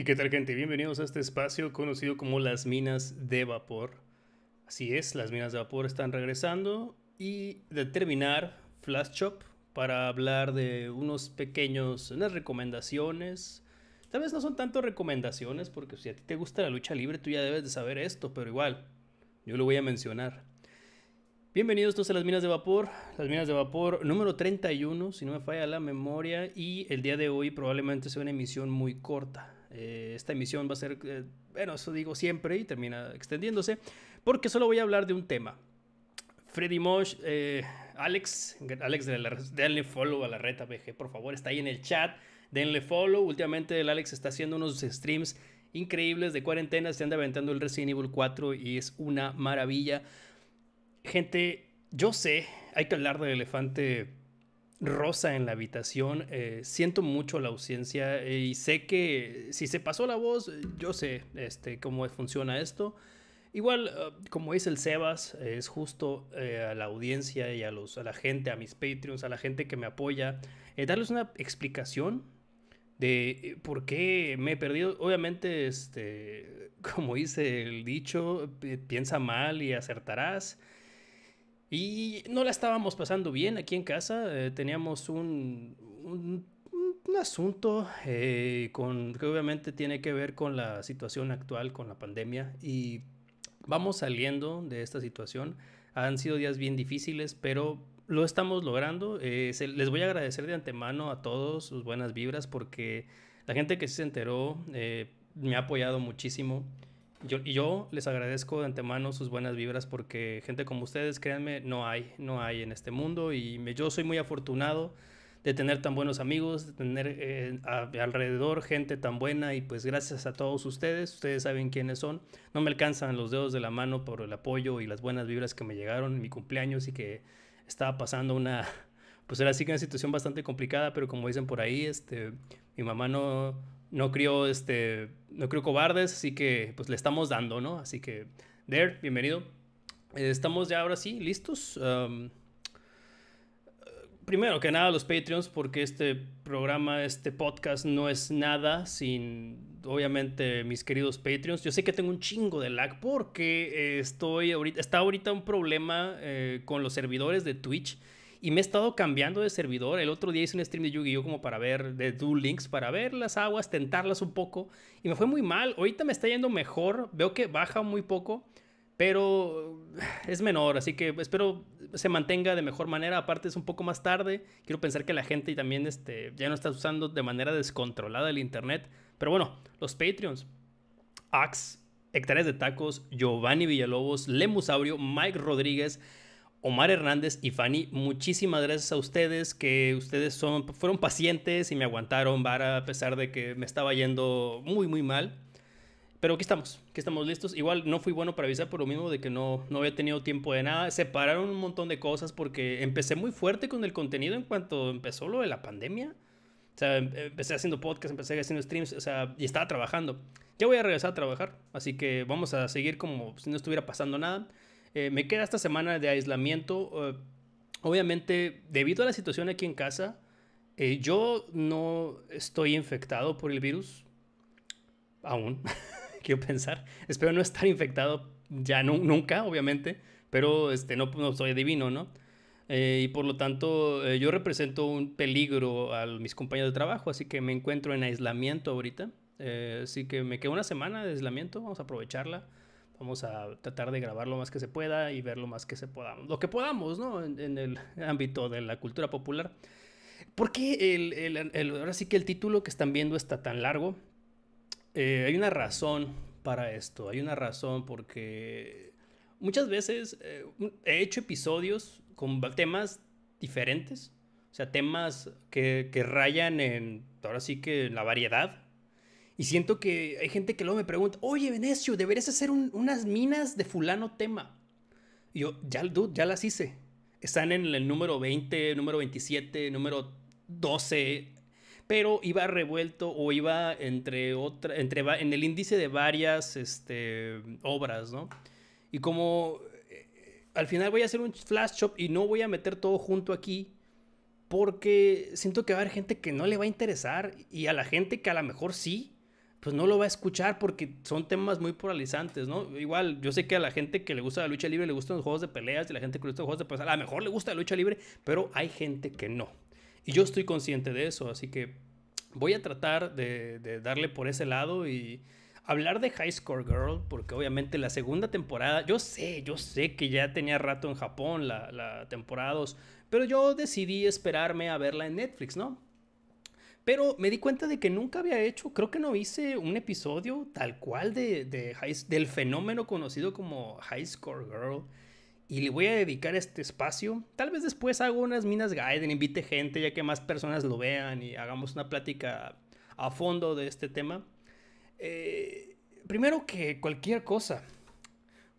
Y qué tal gente, bienvenidos a este espacio conocido como las minas de vapor. Así es, las minas de vapor están regresando y de terminar Flash Shop para hablar de unos pequeños, unas recomendaciones. Tal vez no son tanto recomendaciones porque si a ti te gusta la lucha libre tú ya debes de saber esto, pero igual, yo lo voy a mencionar. Bienvenidos todos a las minas de vapor, las minas de vapor número 31, si no me falla la memoria, y el día de hoy probablemente sea una emisión muy corta eh, esta emisión va a ser, eh, bueno, eso digo siempre y termina extendiéndose, porque solo voy a hablar de un tema. Freddy Mosh, eh, Alex, Alex, denle follow a la reta BG, por favor, está ahí en el chat, denle follow. Últimamente el Alex está haciendo unos streams increíbles de cuarentena, se anda aventando el Resident Evil 4 y es una maravilla. Gente, yo sé, hay que hablar del elefante rosa en la habitación. Eh, siento mucho la ausencia eh, y sé que si se pasó la voz, eh, yo sé este, cómo funciona esto. Igual, ah, como dice el Sebas, es justo a la audiencia y a, los, a la gente, a mis Patreons, a la gente que me apoya, darles una explicación de por qué me he perdido. Obviamente, este, como dice el dicho, piensa mal y acertarás. Y no la estábamos pasando bien aquí en casa. Eh, teníamos un, un, asunto eh, con, que obviamente tiene que ver con la situación actual, con la pandemia. Y vamos saliendo de esta situación. Han sido días bien difíciles, pero lo estamos logrando. Eh, les voy a agradecer de antemano a todos sus buenas vibras porque la gente que se enteró me ha apoyado muchísimo. Yo, y yo les agradezco de antemano sus buenas vibras porque gente como ustedes, créanme, no hay, no hay en este mundo y me, yo soy muy afortunado de tener tan buenos amigos, de tener eh, alrededor gente tan buena y pues gracias a todos ustedes, ustedes saben quiénes son, no me alcanzan los dedos de la mano por el apoyo y las buenas vibras que me llegaron en mi cumpleaños y que estaba pasando una, pues era así que una situación bastante complicada, pero como dicen por ahí, este, mi mamá no, no crió este no creo cobardes, así que pues le estamos dando, ¿no? Así que, Dare, bienvenido. Eh, estamos ya ahora sí listos. Eh, primero que nada los Patreons, porque este programa, este podcast no es nada sin, obviamente, mis queridos Patreons. Yo sé que tengo un chingo de lag porque eh, estoy ahorita, está ahorita un problema con los servidores de Twitch y me he estado cambiando de servidor. El otro día hice un stream de Yu-Gi-Oh! como para ver, de Duel Links, para ver las aguas, tentarlas un poco. Y me fue muy mal. Ahorita me está yendo mejor. Veo que baja muy poco, pero es menor. Así que espero se mantenga de mejor manera. Aparte es un poco más tarde. Quiero pensar que la gente también este, ya no está usando de manera descontrolada el Internet. Pero bueno, los Patreons. ax Hectáreas de Tacos, Giovanni Villalobos, Lemusaurio, Mike Rodríguez. Omar Hernández y Fanny, muchísimas gracias a ustedes, que ustedes son, fueron pacientes y me aguantaron a pesar de que me estaba yendo muy, muy mal. Pero aquí estamos, aquí estamos listos. Igual no fui bueno para avisar por lo mismo de que no, no había tenido tiempo de nada. Separaron un montón de cosas porque empecé muy fuerte con el contenido en cuanto empezó lo de la pandemia. O sea, em, empecé haciendo podcast, empecé haciendo streams, o sea, y estaba trabajando. Ya voy a regresar a trabajar, así que vamos a seguir como si no estuviera pasando nada. Eh, me queda esta semana de aislamiento. Eh, obviamente, debido a la situación aquí en casa, eh, yo no estoy infectado por el virus. Aún, quiero pensar. Espero no estar infectado ya no, nunca, obviamente. Pero este, no, soy divino, ¿no? y por lo tanto yo represento un peligro a mis compañeros de trabajo, así que me encuentro en aislamiento ahorita. así que me queda una semana de aislamiento, vamos a aprovecharla. Vamos a tratar de grabar lo más que se pueda y ver lo más que se podamos. Lo que podamos, ¿no? En, el ámbito de la cultura popular. Porque el, el, ahora sí que el título que están viendo está tan largo? Eh, hay una razón para esto. Hay una razón porque muchas veces eh, he hecho episodios con temas diferentes. O sea, temas que, que rayan en, ahora sí que en la variedad, y siento que hay gente que luego me pregunta, oye, Venecio, deberías hacer unas minas de fulano tema. Y yo, ya, dude, ya las hice. Están en el número 20, número 27, número 12, pero iba revuelto o iba entre otra, entre, en el índice de varias este, obras, ¿no? Y como eh, al final voy a hacer un flash shop y no voy a meter todo junto aquí, porque siento que va a haber gente que no le va a interesar y a la gente que a lo mejor sí, pues no lo va a escuchar porque son temas muy polarizantes, ¿no? Igual, yo sé que a la gente que le gusta la lucha libre le gustan los juegos de peleas y la gente que le gusta los juegos de peleas, a lo mejor le gusta la lucha libre, pero hay gente que no. Y yo estoy consciente de eso, así que voy a tratar de, darle por ese lado y hablar de High Score Girl, porque obviamente la segunda temporada, yo sé, yo sé que ya tenía rato en Japón la, la temporada 2, pero yo decidí esperarme a verla en Netflix, ¿no? Pero me di cuenta de que nunca había hecho, creo que no hice un episodio tal cual de, del fenómeno conocido como High Score Girl. Y le voy a dedicar este espacio. Tal vez después hago unas minas Guide, invite gente ya que más personas lo vean y hagamos una plática a fondo de este tema. Eh, primero que cualquier cosa.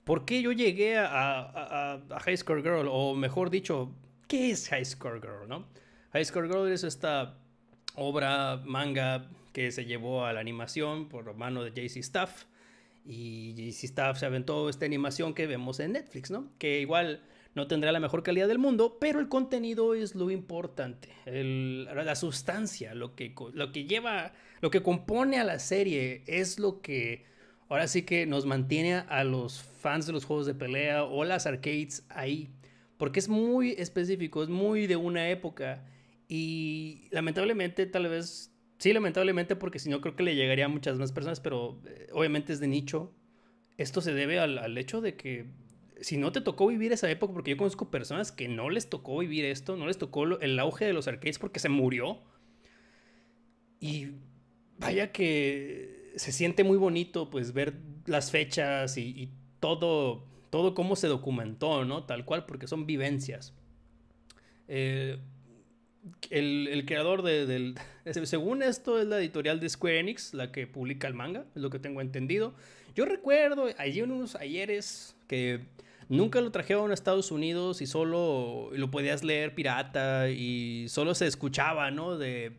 ¿Por qué yo llegué a, High Score Girl? O mejor dicho, ¿qué es High Score Girl? ¿no? High Score Girl es esta obra, manga que se llevó a la animación por mano de JC Staff. Y JC Staff se aventó esta animación que vemos en Netflix, ¿no? Que igual no tendrá la mejor calidad del mundo, pero el contenido es lo importante. la sustancia, lo que, lo que lleva, lo que compone a la serie es lo que ahora sí que nos mantiene a los fans de los juegos de pelea o las arcades ahí. Porque es muy específico, es muy de una época. Y lamentablemente, tal vez, sí, lamentablemente, porque si no creo que le llegaría a muchas más personas, pero eh, obviamente es de nicho. Esto se debe al, hecho de que si no te tocó vivir esa época, porque yo conozco personas que no les tocó vivir esto, no les tocó el auge de los arcades porque se murió. Y vaya que se siente muy bonito, pues, ver las fechas y, todo, todo cómo se documentó, ¿no? Tal cual, porque son vivencias. Eh, el, creador de, del... Según esto es la editorial de Square Enix, la que publica el manga, es lo que tengo entendido. Yo recuerdo allí en unos ayeres que nunca lo trajeron a Estados Unidos y solo lo podías leer pirata y solo se escuchaba, ¿no? De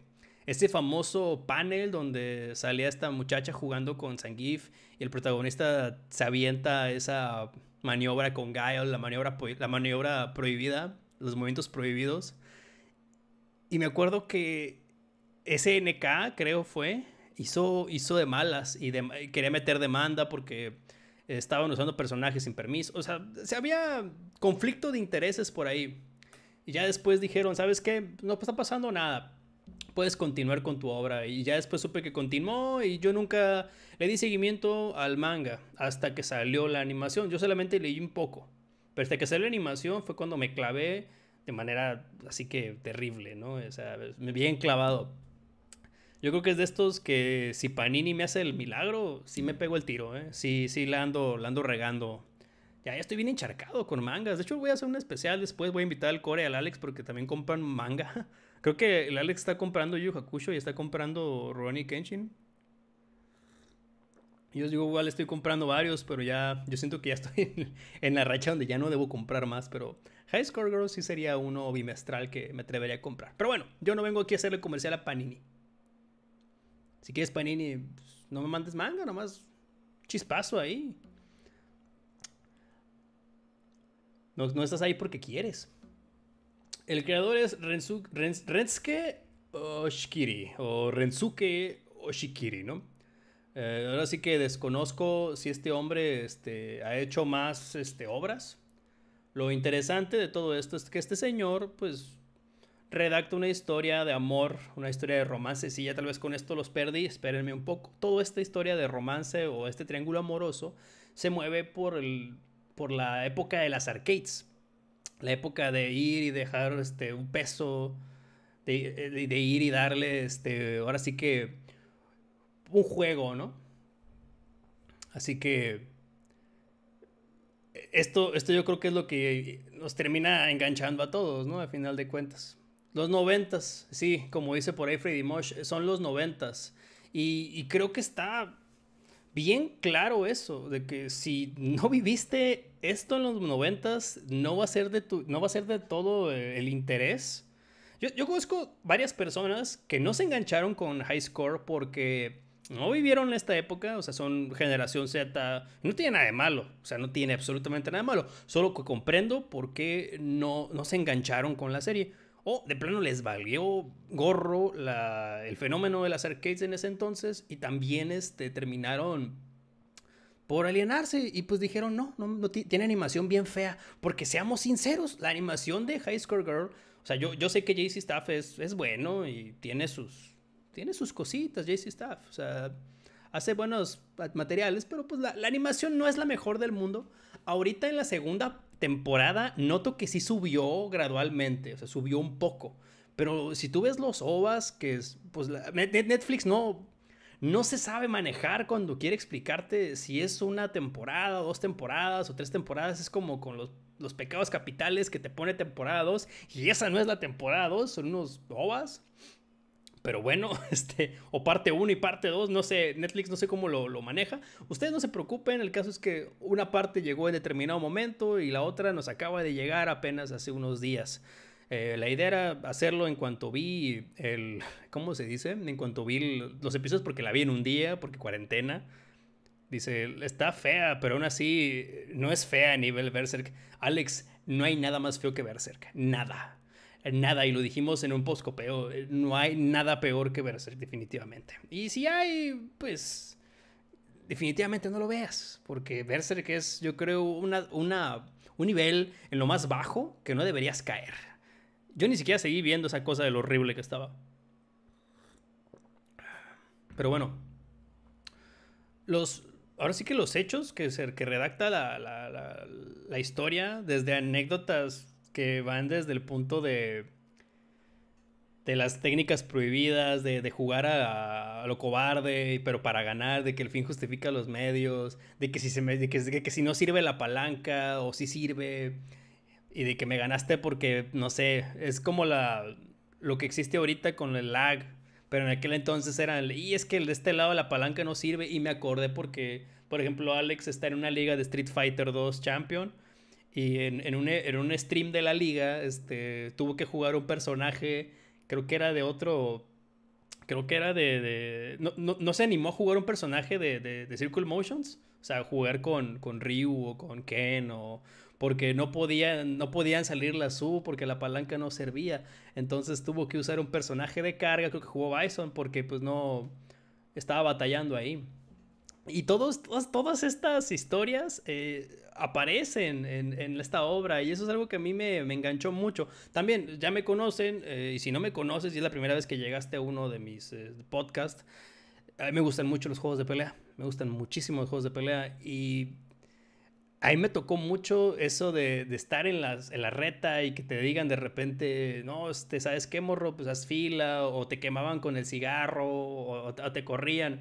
ese famoso panel donde salía esta muchacha jugando con Sangif y el protagonista se avienta esa maniobra con Guile, la maniobra, la maniobra prohibida, los movimientos prohibidos. Y me acuerdo que SNK, creo fue, hizo, hizo de malas y, quería meter demanda porque estaban usando personajes sin permiso. O sea, se había conflicto de intereses por ahí. Y ya después dijeron, ¿sabes qué? No está pasando nada. Puedes continuar con tu obra. Y ya después supe que continuó y yo nunca le di seguimiento al manga hasta que salió la animación. Yo solamente leí un poco. Pero hasta que salió la animación fue cuando me clavé de manera así que terrible, ¿no? O sea, bien clavado. Yo creo que es de estos que si Panini me hace el milagro, sí me pego el tiro, ¿eh? Sí, sí, la ando, regando. Ya, ya estoy bien encharcado con mangas. De hecho, voy a hacer un especial después. Voy a invitar al Core al Alex porque también compran manga. Creo que el Alex está comprando Yu Hakusho y está comprando Ronnie Kenshin. Yo digo, igual estoy comprando varios, pero ya, yo siento que ya estoy en, la racha donde ya no debo comprar más, pero High Score Girls sí sería uno bimestral que me atrevería a comprar. Pero bueno, yo no vengo aquí a hacerle comercial a Panini. Si quieres Panini, pues, no me mandes manga, nomás chispazo ahí. No, estás ahí porque quieres. El creador es Rensuke Oshikiri, o Rensuke Oshikiri, ¿no? Eh, ahora sí que desconozco si este hombre este, ha hecho más este, obras. Lo interesante de todo esto es que este señor, pues, redacta una historia de amor, una historia de romance. Si ya tal vez con esto los perdí, espérenme un poco. Toda esta historia de romance o este triángulo amoroso se mueve por, el, por la época de las arcades. La época de ir y dejar este, un peso, de, de ir y darle, este, ahora sí que un juego, ¿no? Así que esto, esto yo creo que es lo que nos termina enganchando a todos, ¿no? Al final de cuentas. Los noventas, sí, como dice por ahí Freddy Mosh, son los noventas. Y, y creo que está bien claro eso, de que si no viviste esto en los noventas, no va a ser de, tu, no va a ser de todo eh, el interés. Yo, yo conozco varias personas que no se engancharon con High Score porque no vivieron esta época, o sea, son generación Z, no tiene nada de malo, o sea, no tiene absolutamente nada de malo, solo que comprendo por qué no, no se engancharon con la serie. O de plano les valió gorro la, el fenómeno de las arcades en ese entonces y también este, terminaron por alienarse y pues dijeron, no, no, tiene animación bien fea, porque seamos sinceros, la animación de High Score Girl, o sea, yo, yo sé que JC Staff es bueno y tiene sus, tiene sus cositas, JC Staff. O sea, hace buenos materiales, pero pues la, animación no es la mejor del mundo. Ahorita en la segunda temporada noto que sí subió gradualmente, o sea, subió un poco. Pero si tú ves los OVAs, que es, pues Netflix no, no se sabe manejar cuando quiere explicarte si es una temporada, dos temporadas o tres temporadas, es como con los, los pecados capitales que te pone temporada 2 y esa no es la temporada 2, son unos OVAs. Pero bueno, este, o parte 1 y parte 2, no sé, Netflix no sé cómo lo, maneja. Ustedes no se preocupen, el caso es que una parte llegó en determinado momento y la otra nos acaba de llegar apenas hace unos días. Eh, la idea era hacerlo en cuanto vi el, ¿cómo se dice? En cuanto vi los episodios porque la vi en un día, porque cuarentena. Dice, está fea, pero aún así eh, no es fea a nivel Berserk. Alex, no hay nada más feo que Berserk, nada nada, y lo dijimos en un poscopeo, eh, no hay nada peor que Berserk definitivamente. Y si hay, pues definitivamente no lo veas, porque Berserk es, yo creo, una, un nivel en lo más bajo que no deberías caer. Yo ni siquiera seguí viendo esa cosa de lo horrible que estaba. Pero bueno, los, ahora sí que los hechos que, el que redacta la, la historia, desde anécdotas que van desde el punto de de las técnicas prohibidas, de, jugar a, lo cobarde, pero para ganar, de que el fin justifica los medios, de que si, se que, si no sirve la palanca o si sirve, y de que me ganaste porque, no sé, es como la, lo que existe ahorita con el lag, pero en aquel entonces era, y es que de este lado la palanca no sirve, y me acordé porque, por ejemplo, Alex está en una liga de Street Fighter 2 Champion, y en, en, un, stream de la liga, este, tuvo que jugar un personaje, creo que era de otro, creo que era de, no, se animó a jugar un personaje de, de, Circle Motions, o sea, jugar con, con, Ryu o con Ken o porque no podían, no podían salir la sub porque la palanca no servía. Entonces tuvo que usar un personaje de carga, creo que jugó Bison porque pues no estaba batallando ahí. Y todos, todas, todas estas historias, eh, aparecen en, esta obra y eso es algo que a mí me, enganchó mucho. También ya me conocen eh, y si no me conoces y es la primera vez que llegaste a uno de mis eh, podcasts, a mí me gustan mucho los juegos de pelea, me gustan muchísimo los juegos de pelea y a mí me tocó mucho eso de, estar en, la reta y que te digan de repente, no, este, ¿sabes qué, morro? Pues haz fila o te quemaban con el cigarro o te corrían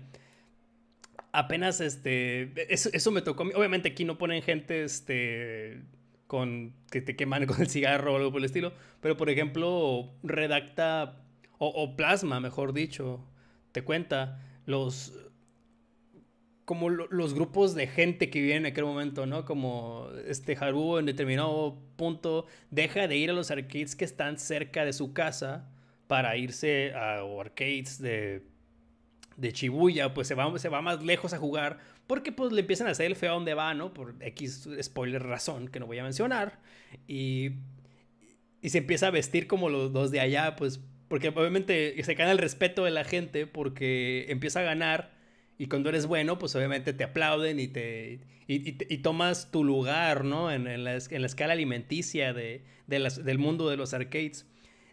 apenas este, e, eso, me tocó. Obviamente aquí no ponen gente este, con, que te queman con el cigarro o algo por el estilo, pero por ejemplo redacta o, plasma, mejor dicho, te cuenta los como los grupos de gente que viven en aquel momento, ¿no? Como este Haru en determinado punto deja de ir a los arcades que están cerca de su casa para irse a arcades de de Chibuya, pues se va, se va más lejos a jugar porque pues le empiezan a hacer el feo a donde va, ¿no? Por X spoiler razón que no voy a mencionar. Y, se empieza a vestir como los dos de allá, pues porque obviamente se gana el respeto de la gente porque empieza a ganar y cuando eres bueno, pues obviamente te aplauden y te y, tomas tu lugar, ¿no? En, en, la, en la escala alimenticia de, del mundo de los arcades.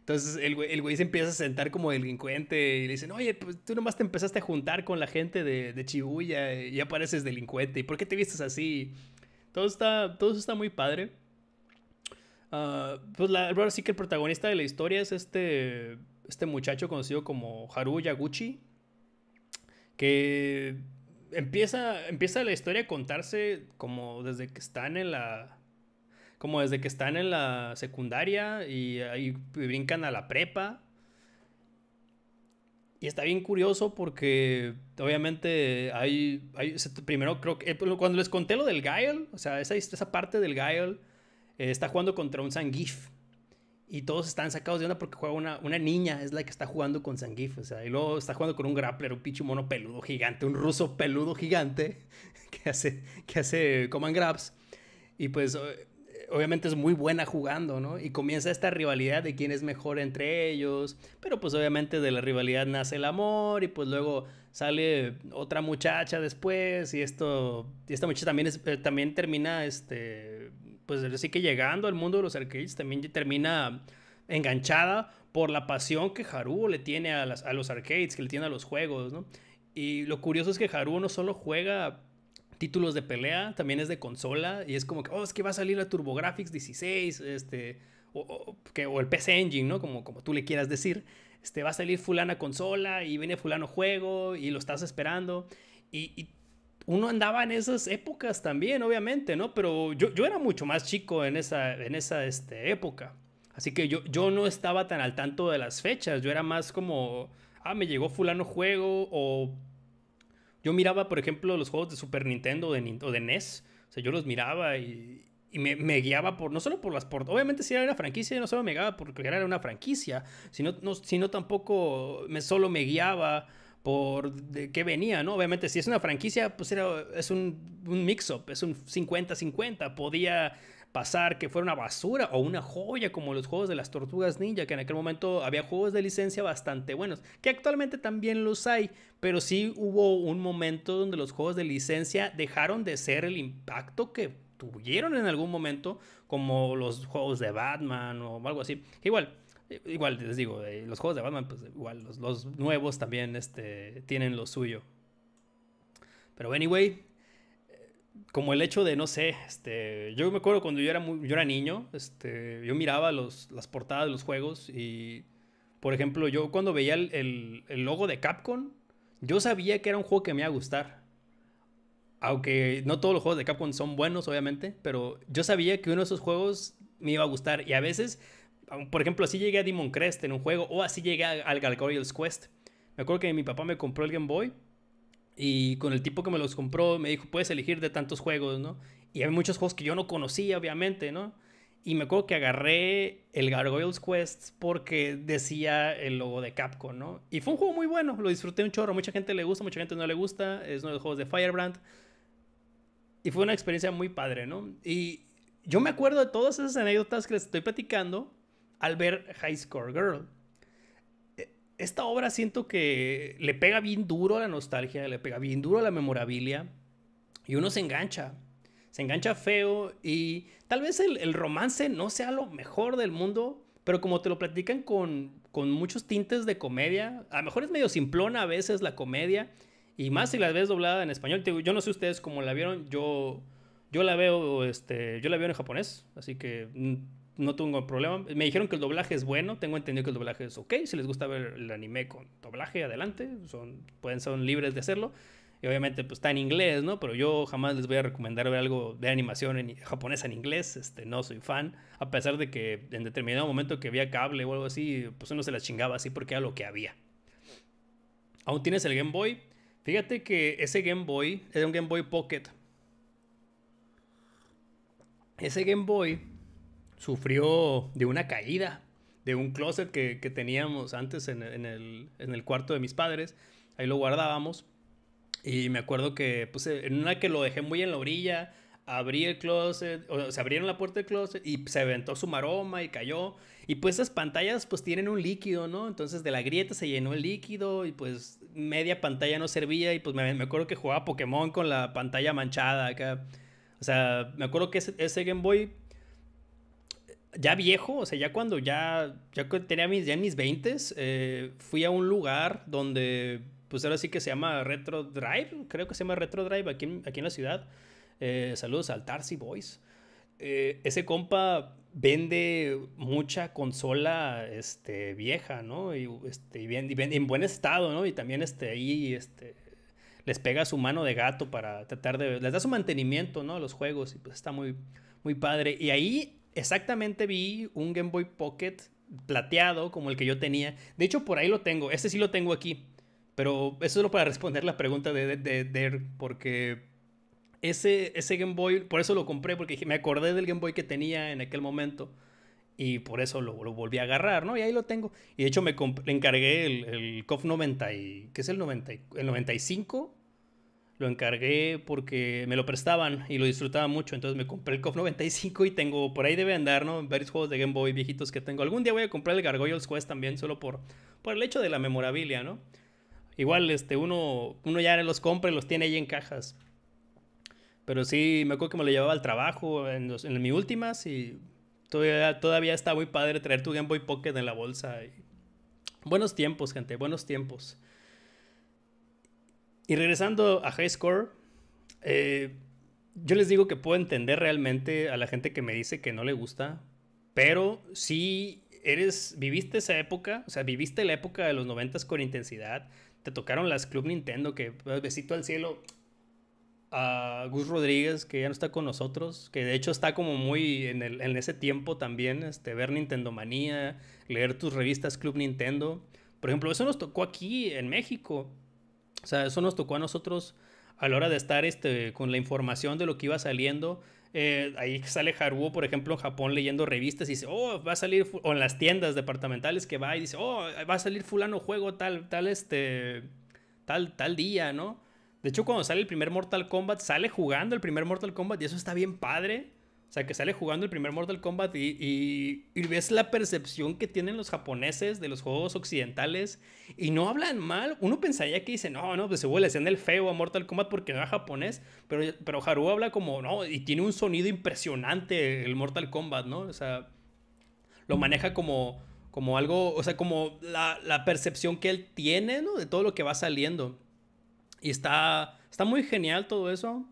Entonces el güey, se empieza a sentar como delincuente y le dicen, oye, pues tú nomás te empezaste a juntar con la gente de, Chibuya y ya pareces delincuente. ¿Y por qué te vistes así? Todo está, está muy padre. Ah, pues ahora sí que el protagonista de la historia es este, este muchacho conocido como Haru Yaguchi, que empieza, empieza la historia a contarse como desde que están en la, como desde que están en la secundaria y ahí brincan a la prepa. Y está bien curioso porque obviamente hay, primero creo que eh, pues, cuando les conté lo del Guile, o sea, esa, esa parte del Guile eh, está jugando contra un Sangif. Y todos están sacados de onda porque juega una, niña, es la que está jugando con Sangif. O sea, y luego está jugando con un grappler, un pinche mono peludo gigante, un ruso peludo gigante que hace, que hace command grabs. Y pues eh, obviamente es muy buena jugando, ¿no? Y comienza esta rivalidad de quién es mejor entre ellos, pero pues obviamente de la rivalidad nace el amor y pues luego sale otra muchacha después y esto, y esta muchacha también, eh, también termina, este, pues así que llegando al mundo de los arcades, también termina enganchada por la pasión que Haru le tiene a, a los arcades, que le tiene a los juegos, ¿no? Y lo curioso es que Haru no solo juega títulos de pelea, también es de consola y es como que, oh, es que va a salir la TurboGrafx 16, este, o, que, o el PC Engine, ¿no? Como, como tú le quieras decir. Este, va a salir fulana consola y viene fulano juego y lo estás esperando. Y, uno andaba en esas épocas también, obviamente, ¿no? Pero yo, era mucho más chico en esa, en esa este, época. Así que yo, yo no estaba tan al tanto de las fechas. Yo era más como, ah, me llegó fulano juego o yo miraba, por ejemplo, los juegos de Super Nintendo de, o de NES. O sea, yo los miraba y, y me, guiaba por, no solo por las por, obviamente si era una franquicia, no solo me guiaba porque era una franquicia, sino, no, tampoco me solo me guiaba por de qué venía, ¿no? Obviamente si es una franquicia, pues era, es un, un mix-up, es un 50-50, podía pasar que fuera una basura o una joya como los juegos de las tortugas ninja, que en aquel momento había juegos de licencia bastante buenos, que actualmente también los hay, pero sí hubo un momento donde los juegos de licencia dejaron de ser el impacto que tuvieron en algún momento, como los juegos de Batman o algo así. igual, igual les digo, eh, los juegos de Batman, pues igual, los, los nuevos también este, tienen lo suyo. Pero anyway, como el hecho de, no sé, este, yo me acuerdo cuando yo era, yo era niño, este, yo miraba las portadas de los juegos y, por ejemplo, yo cuando veía el, logo de Capcom, yo sabía que era un juego que me iba a gustar. Aunque no todos los juegos de Capcom son buenos, obviamente, pero yo sabía que uno de esos juegos me iba a gustar. Y a veces, por ejemplo, así llegué a Demon Crest en un juego, o así llegué al Galgoriel's Quest. Me acuerdo que mi papá me compró el Game Boy y con el tipo que me los compró, me dijo, puedes elegir de tantos juegos, ¿no? Y hay muchos juegos que yo no conocía, obviamente, ¿no? Y me acuerdo que agarré el Gargoyles Quest porque decía el logo de Capcom, ¿no? Y fue un juego muy bueno, lo disfruté un chorro. Mucha gente le gusta, mucha gente no le gusta. Es uno de los juegos de Firebrand. Y fue una experiencia muy padre, ¿no? Y yo me acuerdo de todas esas anécdotas que les estoy platicando al ver High Score Girl esta obra siento que le pega bien duro a la nostalgia, le pega bien duro a la memorabilia y uno se engancha. Se engancha feo y tal vez el, romance no sea lo mejor del mundo, pero como te lo platican con, muchos tintes de comedia, a lo mejor es medio simplona a veces la comedia, y más si la ves doblada en español. yo no sé ustedes cómo la vieron, yo, yo, la veo, este, yo la veo en japonés, así que mm, no tengo problema. Me dijeron que el doblaje es bueno, tengo entendido que el doblaje es ok. Si les gusta ver el anime con doblaje, adelante, son, pueden ser libres de hacerlo. Y obviamente pues está en inglés, ¿no? Pero yo jamás les voy a recomendar ver algo de animación en, japonesa en inglés, este, no soy fan, a pesar de que en determinado momento que había cable o algo así, pues uno se la chingaba así porque era lo que había. Aún tienes el Game Boy. Fíjate que ese Game Boy era un Game Boy Pocket. Ese Game Boy sufrió de una caída, de un closet que, teníamos antes en, el, cuarto de mis padres. Ahí lo guardábamos. Y me acuerdo que, pues, eh, en una que lo dejé muy en la orilla, abrí el closet, o se abrieron la puerta del closet y se aventó su maroma y cayó. Y pues esas pantallas pues tienen un líquido, ¿no? Entonces de la grieta se llenó el líquido y pues media pantalla no servía y pues me, acuerdo que jugaba Pokémon con la pantalla manchada acá. O sea, me acuerdo que ese, ese Game Boy ya viejo, o sea, ya cuando ya, ya tenía mis, ya mis 20, eh, fui a un lugar donde, pues ahora sí que se llama Retro Drive, creo que se llama Retro Drive aquí en, aquí en la ciudad. Eh, saludos al Tarsi Boys. Eh, ese compa vende mucha consola este, vieja, ¿no? Y, este, y bien, y en buen estado, ¿no? Y también este, ahí este, les pega su mano de gato para tratar de... Les da su mantenimiento, ¿no? Los juegos y pues está muy, muy padre. Y ahí exactamente vi un Game Boy Pocket plateado como el que yo tenía. De hecho, por ahí lo tengo. Este sí lo tengo aquí. Pero eso es lo para responder la pregunta de, de, porque ese, ese Game Boy, por eso lo compré, porque me acordé del Game Boy que tenía en aquel momento. Y por eso lo, volví a agarrar, ¿no? Y ahí lo tengo. Y de hecho me encargué el, el 90, y, ¿qué es el, 90, el 95? lo encargué porque me lo prestaban y lo disfrutaba mucho. Entonces me compré el COF 95 y tengo, por ahí debe andar, ¿no? Varios juegos de Game Boy viejitos que tengo. Algún día voy a comprar el Gargoyles Quest también, solo por, por el hecho de la memorabilia, ¿no? Igual, este, uno, uno ya los compra y los tiene ahí en cajas. Pero sí, me acuerdo que me lo llevaba al trabajo en, mi mis últimas y todavía, todavía está muy padre traer tu Game Boy Pocket en la bolsa. Buenos tiempos, gente, buenos tiempos. Y regresando a High Score, eh, yo les digo que puedo entender realmente a la gente que me dice que no le gusta, pero si eres, viviste esa época, o sea, viviste la época de los noventas con intensidad, te tocaron las Club Nintendo, que pues, besito al cielo a Gus Rodríguez, que ya no está con nosotros, que de hecho está como muy en, en ese tiempo también, este, ver Nintendo Manía, leer tus revistas Club Nintendo. Por ejemplo, eso nos tocó aquí en México. O sea, eso nos tocó a nosotros a la hora de estar este, con la información de lo que iba saliendo. Eh, ahí sale Haruo, por ejemplo, en Japón leyendo revistas y dice, oh, va a salir, o en las tiendas departamentales que va y dice, oh, va a salir fulano juego tal, tal, este, tal, tal día, ¿no? De hecho, cuando sale el primer Mortal Kombat, sale jugando el primer Mortal Kombat y eso está bien padre. O sea, que sale jugando el primer Mortal Kombat y, y, ves la percepción que tienen los japoneses de los juegos occidentales y no hablan mal. Uno pensaría que dice no, no, pues se vuelve el feo a Mortal Kombat porque no es japonés, pero, pero Haru habla como, no, y tiene un sonido impresionante el Mortal Kombat, ¿no? O sea, lo maneja como, como algo, o sea, como la, la percepción que él tiene, ¿no? De todo lo que va saliendo. Y está, está muy genial todo eso.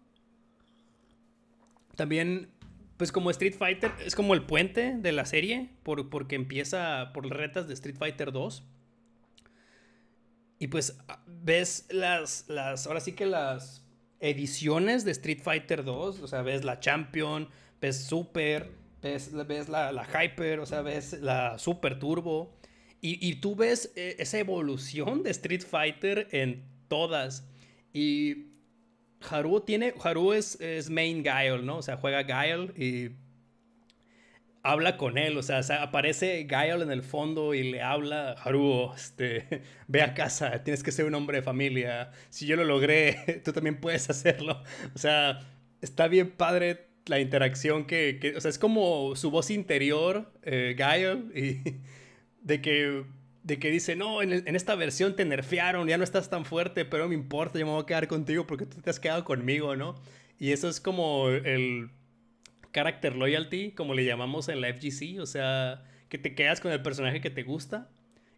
También pues como Street Fighter, es como el puente de la serie, porque empieza por retas de Street Fighter 2. Y pues ah, ves las, las, ahora sí que las ediciones de Street Fighter 2, o sea, ves la Champion, ves Super, ves, la, Hyper, o sea, ves la Super Turbo. Y, tú ves eh, esa evolución de Street Fighter en todas. Y Haru tiene. Haru es, main Guile, ¿no? O sea, juega Guile y habla con él, o sea, aparece Guile en el fondo y le habla, Haru, este, ve a casa, tienes que ser un hombre de familia, si yo lo logré, tú también puedes hacerlo, o sea, está bien padre la interacción que, o sea, es como su voz interior, eh, y de que de que dice, no, en, esta versión te nerfearon, ya no estás tan fuerte, pero me importa, yo me voy a quedar contigo porque tú te has quedado conmigo, ¿no? Y eso es como el character loyalty, como le llamamos en la FGC, o sea, que te quedas con el personaje que te gusta.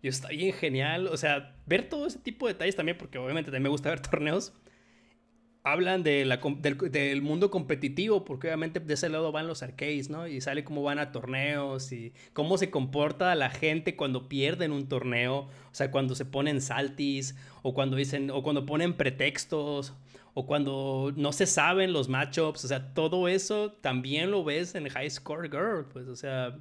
Y está bien genial, o sea, ver todo ese tipo de detalles también, porque obviamente también me gusta ver torneos hablan del, mundo competitivo, porque obviamente de ese lado van los arcades, ¿no? Y sale cómo van a torneos y cómo se comporta la gente cuando pierden un torneo, o sea, cuando se ponen saltis o cuando dicen o cuando ponen pretextos o cuando no se saben los matchups, o sea, todo eso también lo ves en High Score Girl, pues, o sea,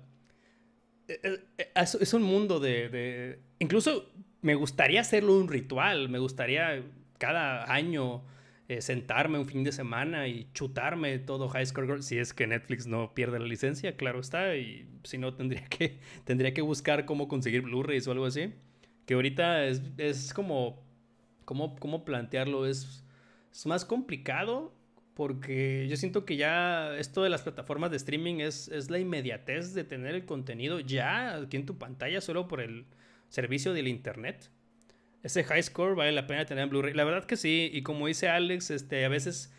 e, e, e, es, un mundo de, incluso me gustaría hacerlo un ritual, me gustaría cada año eh, sentarme un fin de semana y chutarme todo High Score Girl, si es que Netflix no pierde la licencia, claro está, y si no tendría que, tendría que buscar cómo conseguir Blu-rays o algo así, que ahorita es, es como, cómo, plantearlo, es, es más complicado porque yo siento que ya esto de las plataformas de streaming es, es la inmediatez de tener el contenido ya aquí en tu pantalla solo por el servicio del internet ese high score vale la pena tener en Blu-ray. La verdad que sí, y como dice Alex, este, a veces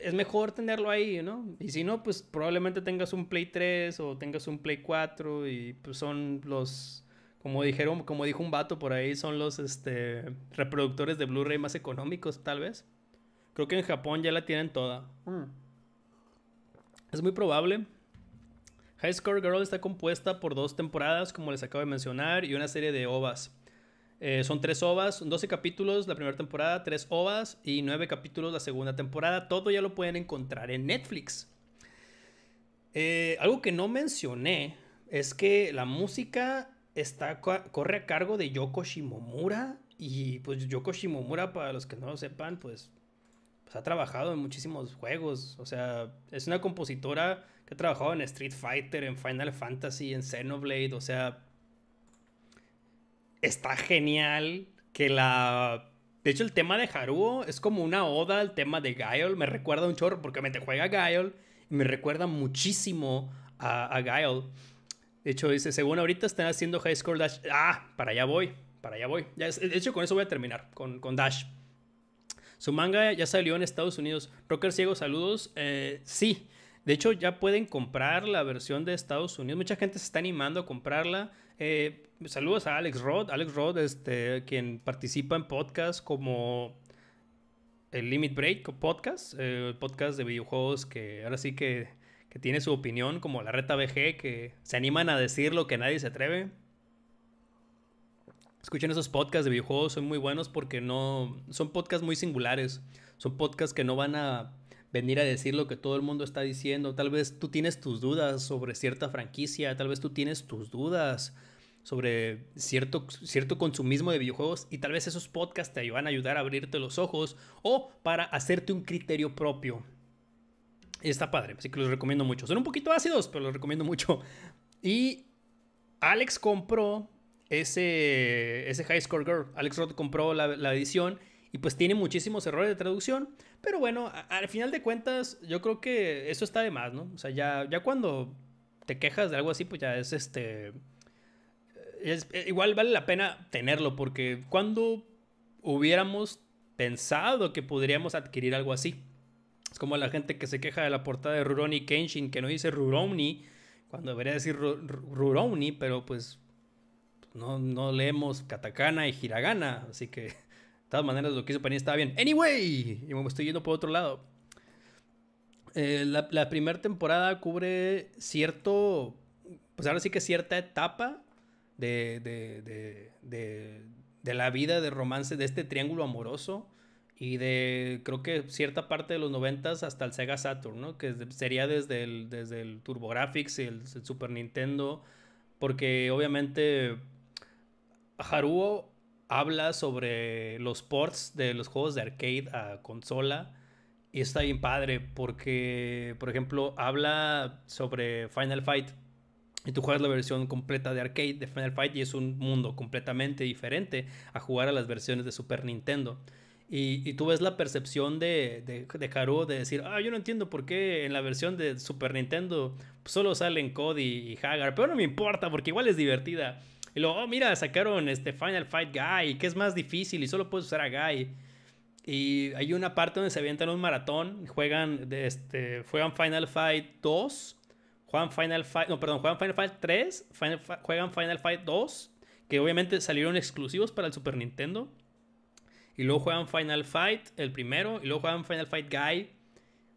es mejor tenerlo ahí, ¿no? Y si no, pues probablemente tengas un Play 3 o tengas un Play 4 y pues son los, como dijeron, como dijo un vato por ahí, son los este, reproductores de Blu-ray más económicos, tal vez. Creo que en Japón ya la tienen toda. Mm. Es muy probable. High Score Girl está compuesta por dos temporadas, como les acabo de mencionar, y una serie de ovas. Eh, son tres ovas, 12 capítulos la primera temporada, tres ovas y nueve capítulos la segunda temporada. Todo ya lo pueden encontrar en Netflix. Eh, algo que no mencioné es que la música está, corre a cargo de Yoko Shimomura. Y pues Yoko Shimomura, para los que no lo sepan, pues, pues ha trabajado en muchísimos juegos. O sea, es una compositora que ha trabajado en Street Fighter, en Final Fantasy, en Xenoblade. O sea, está genial que la... De hecho, el tema de Haruo es como una oda al tema de Guile. Me recuerda un chorro porque me te juega Guile y me recuerda muchísimo a, a De hecho, dice, según ahorita están haciendo High Score Dash. Ah, para allá voy, para allá voy. de hecho, con eso voy a terminar, con, con Dash. Su manga ya salió en Estados Unidos. Rocker Ciego, saludos. Eh, sí, de hecho ya pueden comprar la versión de Estados Unidos. Mucha gente se está animando a comprarla. Eh, saludos a Alex Rod. Alex Rod, este, quien participa en podcasts como el Limit Break Podcast, eh, podcast de videojuegos que ahora sí que, que, tiene su opinión, como la reta BG, que se animan a decir lo que nadie se atreve. Escuchen esos podcasts de videojuegos, son muy buenos porque no. Son podcasts muy singulares. Son podcasts que no van a venir a decir lo que todo el mundo está diciendo. Tal vez tú tienes tus dudas sobre cierta franquicia, tal vez tú tienes tus dudas sobre cierto, cierto consumismo de videojuegos y tal vez esos podcasts te ayudan a ayudar a abrirte los ojos o para hacerte un criterio propio. Y Está padre, así que los recomiendo mucho. Son un poquito ácidos, pero los recomiendo mucho. Y Alex compró ese, ese High Score Girl. Alex Roth compró la, edición y pues tiene muchísimos errores de traducción. Pero bueno, al final de cuentas, yo creo que eso está de más, ¿no? O sea, ya, ya cuando te quejas de algo así, pues ya es este eh, igual vale la pena tenerlo porque cuando hubiéramos pensado que podríamos adquirir algo así. Es como la gente que se queja de la portada de Ruroni Kenshin, que no dice Ruroni cuando debería decir Rurouni, pero pues no, leemos katakana y hiragana, así que de todas maneras lo que hizo Panini estaba bien. Anyway, y me estoy yendo por otro lado. Eh, la, la primera temporada cubre cierto, pues ahora sí que cierta etapa de, de, la vida, de romance, de este triángulo amoroso y de creo que cierta parte de los noventas hasta el Sega Saturn, Que sería desde el, desde el TurboGrafx y el, el Super Nintendo, porque obviamente Haruo habla sobre los ports de los juegos de arcade a consola. Y está bien padre porque, por ejemplo, habla sobre Final Fight, y tú juegas la versión completa de arcade de Final Fight y es un mundo completamente diferente a jugar a las versiones de Super Nintendo. Y, tú ves la percepción de, de, de, Haru de decir, ah, yo no entiendo por qué en la versión de Super Nintendo solo salen Cody y Hagar, pero no me importa porque igual es divertida. Y luego, oh, mira, sacaron este Final Fight Guy, que es más difícil y solo puedes usar a Guy. Y hay una parte donde se avientan un maratón, juegan, este, juegan Final Fight 2 Juegan Final Fight, no, perdón, juegan Final Fight 3, juegan Final Fight 2, que obviamente salieron exclusivos para el Super Nintendo. Y luego juegan Final Fight, el primero, y luego juegan Final Fight Guy,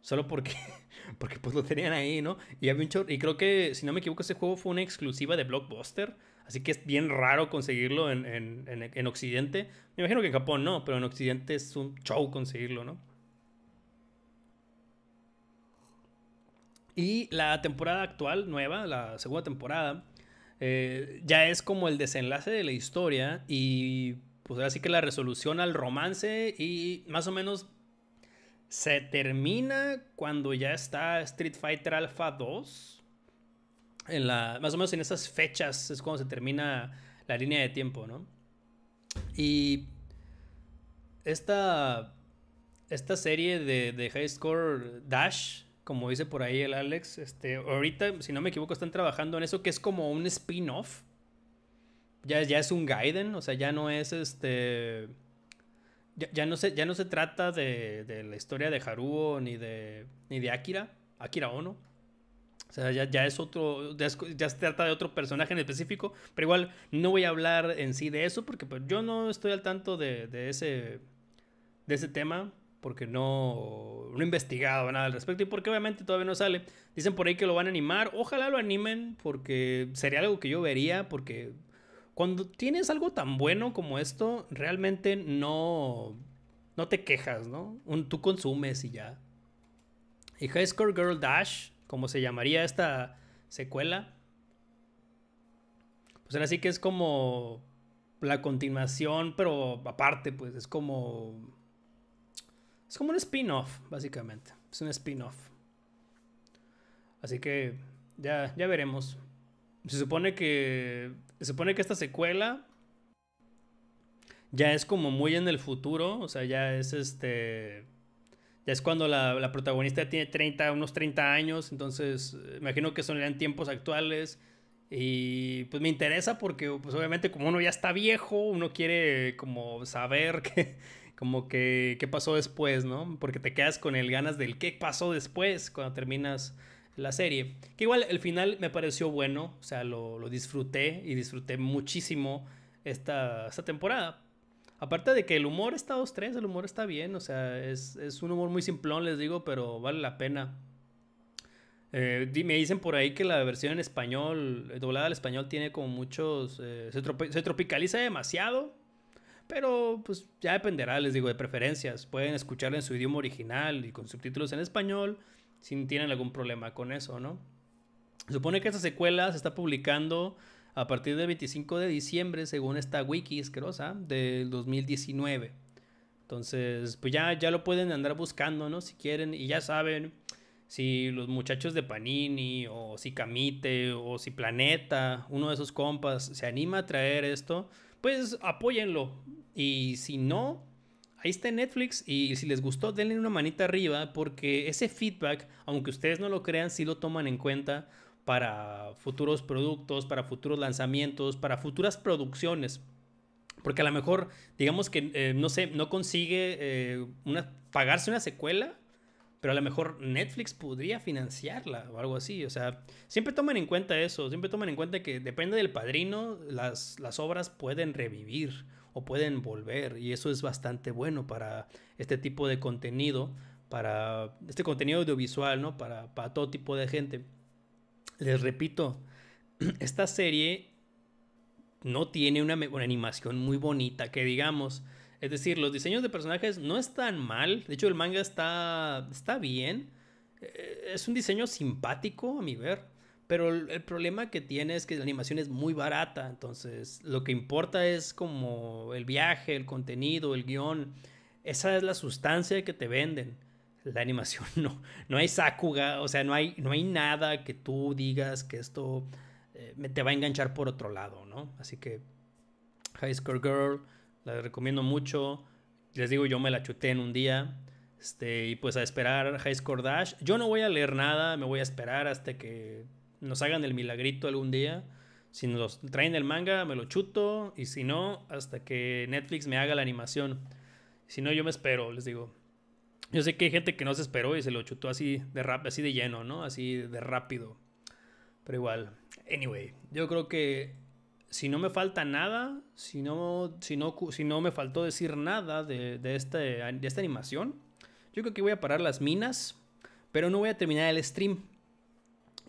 solo porque, porque pues lo tenían ahí, ¿no? Y, había y creo que, si no me equivoco, ese juego fue una exclusiva de Blockbuster, así que es bien raro conseguirlo en, en, en, en Occidente. Me imagino que en Japón no, pero en Occidente es un show conseguirlo, ¿no? Y la temporada actual, nueva, la segunda temporada, eh, ya es como el desenlace de la historia y pues así que la resolución al romance y más o menos se termina cuando ya está Street Fighter Alpha 2. En la, más o menos en esas fechas es cuando se termina la línea de tiempo, ¿no? Y esta, esta serie de, de High Score Dash como dice por ahí el Alex, este, ahorita, si no me equivoco, están trabajando en eso que es como un spin-off. Ya, ya es un Gaiden, o sea, ya no es este. Ya, no, se, ya no se trata de, la historia de Haruo ni de, ni de Akira, Akira Ono. O sea, ya, es otro, ya, se trata de otro personaje en específico, pero igual no voy a hablar en sí de eso porque pues, yo no estoy al tanto de, ese, de ese tema porque no, no he investigado nada al respecto y porque obviamente todavía no sale. Dicen por ahí que lo van a animar, ojalá lo animen porque sería algo que yo vería porque cuando tienes algo tan bueno como esto, realmente no, no te quejas, ¿no? tú consumes y ya. Y High Score Girl Dash, como se llamaría esta secuela, pues ahora sí que es como la continuación, pero aparte, pues es como es como un spin-off, básicamente. Es un spin-off. Así que ya, ya veremos. Se supone que. Se supone que esta secuela. Ya es como muy en el futuro. O sea, ya es este. Ya es cuando la, la protagonista tiene 30, unos 30 años. Entonces, eh, imagino que son en tiempos actuales. Y pues me interesa porque, pues obviamente, como uno ya está viejo, uno quiere como saber que como que qué pasó después, ¿no? Porque te quedas con el ganas del qué pasó después cuando terminas la serie. Que igual el final me pareció bueno, o sea, lo, lo disfruté y disfruté muchísimo esta, temporada. Aparte de que el humor está 2-3, el humor está bien, o sea, es, un humor muy simplón, les digo, pero vale la pena. Eh, me dicen por ahí que la versión en español, doblada al español, tiene como muchos... Eh, se tropicaliza demasiado, pero pues ya dependerá, les digo, de preferencias. Pueden escuchar en su idioma original y con subtítulos en español si tienen algún problema con eso, ¿no? Supone que esta secuela se está publicando a partir del 25 de diciembre, según esta wiki esquerosa, del 2019. Entonces, pues ya, ya lo pueden andar buscando, ¿no? Si quieren, y ya saben si los muchachos de Panini o si Camite o si Planeta, uno de esos compas, se anima a traer esto pues apóyenlo. Y si no, ahí está Netflix y si les gustó denle una manita arriba porque ese feedback, aunque ustedes no lo crean, sí lo toman en cuenta para futuros productos, para futuros lanzamientos, para futuras producciones. Porque a lo mejor, digamos que, eh, no sé, no consigue eh, pagarse una secuela pero a lo mejor Netflix podría financiarla o algo así. O sea, siempre tomen en cuenta eso, siempre tomen en cuenta que depende del padrino, las, las obras pueden revivir o pueden volver y eso es bastante bueno para este tipo de contenido, para este contenido audiovisual, ¿no? Para, para todo tipo de gente. Les repito, esta serie no tiene una, una animación muy bonita, que digamos... Es decir, los diseños de personajes no están mal. De hecho, el manga está, está bien. Eh, es un diseño simpático, a mi ver. Pero el, problema que tiene es que la animación es muy barata. Entonces, lo que importa es como el viaje, el contenido, el guión. Esa es la sustancia que te venden. La animación no. No hay sakuga. O sea, no hay, no hay nada que tú digas que esto eh, te va a enganchar por otro lado, ¿no? Así que High School Girl la recomiendo mucho. Les digo, yo me la chuté en un día. Este, y pues a esperar High Score Dash. Yo no voy a leer nada, me voy a esperar hasta que nos hagan el milagrito algún día. Si nos traen el manga, me lo chuto. Y si no, hasta que Netflix me haga la animación. Si no, yo me espero, les digo. Yo sé que hay gente que no se esperó y se lo chutó así de así de lleno, ¿no? Así de rápido. Pero igual. Anyway, yo creo que si no me falta nada, si no, si si no me faltó decir nada este, de, esta animación, yo creo que voy a parar las minas, pero no voy a terminar el stream.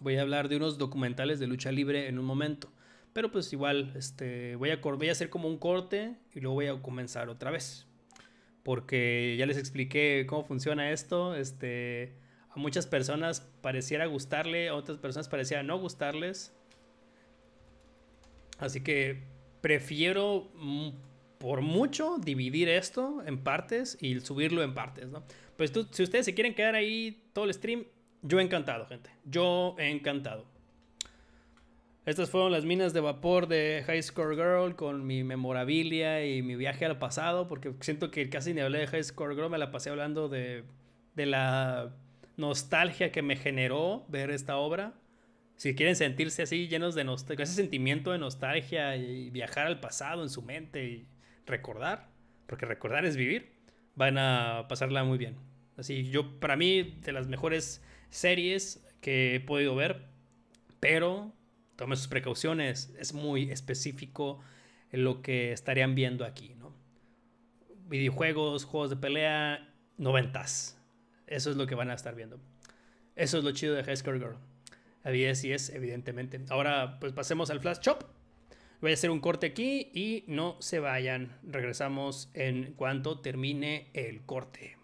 Voy a hablar de unos documentales de lucha libre en un momento. Pero pues igual, este, voy, a, voy a hacer como un corte y luego voy a comenzar otra vez. Porque ya les expliqué cómo funciona esto. Este, a muchas personas pareciera gustarle, a otras personas pareciera no gustarles Así que prefiero por mucho dividir esto en partes y subirlo en partes, ¿no? Pues si ustedes se quieren quedar ahí todo el stream, yo encantado, gente. Yo encantado. Estas fueron las minas de vapor de High Score Girl con mi memorabilia y mi viaje al pasado, porque siento que casi ni hablé de High Score Girl, me la pasé hablando de, de la nostalgia que me generó ver esta obra. Si quieren sentirse así llenos de nostalgia, ese sentimiento de nostalgia y viajar al pasado en su mente y recordar, porque recordar es vivir, van a pasarla muy bien. Así, yo, para mí, de las mejores series que he podido ver, pero tomen sus precauciones, es muy específico lo que estarían viendo aquí, ¿no? Videojuegos, juegos de pelea, noventas. Eso es lo que van a estar viendo. Eso es lo chido de High Girl. 10 así es, evidentemente. Ahora, pues pasemos al flash shop. Voy a hacer un corte aquí y no se vayan. Regresamos en cuanto termine el corte.